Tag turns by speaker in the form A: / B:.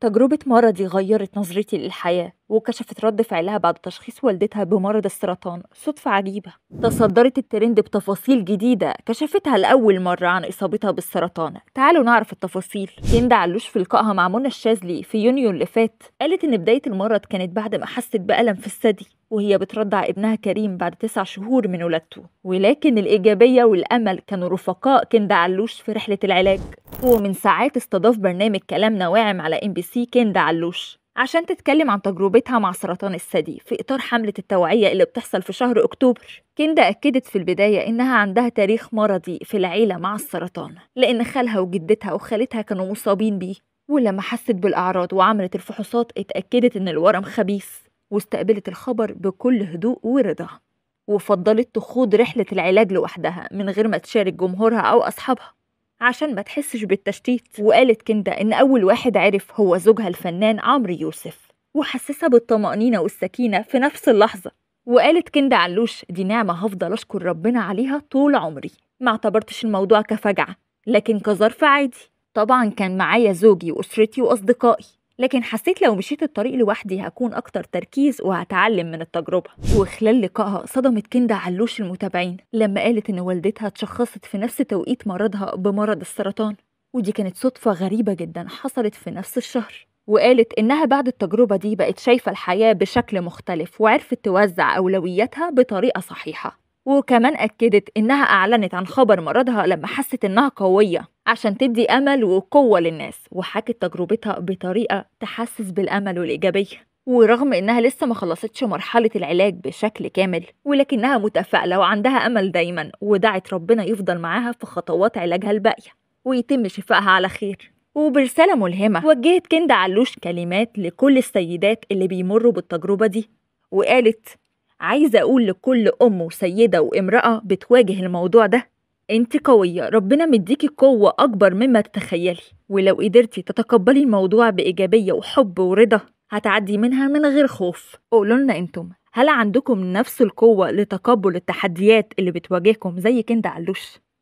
A: تجربة مارا دي غيرت نظرتي للحياة وكشفت رد فعلها بعد تشخيص والدتها بمرض السرطان صدفة عجيبة تصدرت الترند بتفاصيل جديدة كشفتها لأول مرة عن إصابتها بالسرطان تعالوا نعرف التفاصيل يندا علوش في لقائها مع منى الشاذلي في يونيو اللي فات قالت إن بداية المرض كانت بعد ما حست بألم في الثدي وهي بترضع ابنها كريم بعد تسع شهور من ولادته ولكن الإيجابية والأمل كانوا رفقاء كندا علوش في رحلة العلاج ومن ساعات استضاف برنامج كلام نواعم على ام بي سي كندا علوش عشان تتكلم عن تجربتها مع سرطان الثدي في إطار حملة التوعية اللي بتحصل في شهر أكتوبر كندا أكدت في البداية إنها عندها تاريخ مرضي في العيلة مع السرطان لأن خالها وجدتها وخالتها كانوا مصابين بيه ولما حست بالأعراض وعملت الفحوصات اتأكدت إن الورم خبيث واستقبلت الخبر بكل هدوء ورضا وفضلت تخوض رحلة العلاج لوحدها من غير ما تشارك جمهورها أو أصحابها عشان ما تحسش بالتشتيت وقالت كندا إن أول واحد عرف هو زوجها الفنان عمرو يوسف وحسسها بالطمأنينة والسكينة في نفس اللحظة وقالت كندا علوش دي نعمة هفضل أشكر ربنا عليها طول عمري ما اعتبرتش الموضوع كفجعة لكن كظرف عادي طبعا كان معايا زوجي وأسرتي وأصدقائي لكن حسيت لو مشيت الطريق لوحدي هكون أكتر تركيز وهتعلم من التجربة وخلال لقائها صدمت كندا علوش المتابعين لما قالت إن والدتها اتشخصت في نفس توقيت مرضها بمرض السرطان ودي كانت صدفة غريبة جدا حصلت في نفس الشهر وقالت إنها بعد التجربة دي بقت شايفة الحياة بشكل مختلف وعرفت توزع أولوياتها بطريقة صحيحة وكمان أكدت إنها أعلنت عن خبر مرضها لما حست إنها قوية عشان تدي امل وقوه للناس وحكت تجربتها بطريقه تحسس بالامل والايجابيه ورغم انها لسه ما خلصتش مرحله العلاج بشكل كامل ولكنها متفائله وعندها امل دايما ودعت ربنا يفضل معاها في خطوات علاجها الباقيه ويتم شفائها على خير وبرسالة ملهمة وجهت كندا علوش كلمات لكل السيدات اللي بيمروا بالتجربة دي وقالت عايزة أقول لكل أم وسيدة وامرأة بتواجه الموضوع ده انت قوية ربنا مديكي قوة أكبر مما تتخيلي ولو قدرتي تتقبلي الموضوع بإيجابية وحب ورضا هتعدي منها من غير خوف قولولنا انتم هل عندكم نفس القوة لتقبل التحديات اللي بتواجهكم زي كندا علوش؟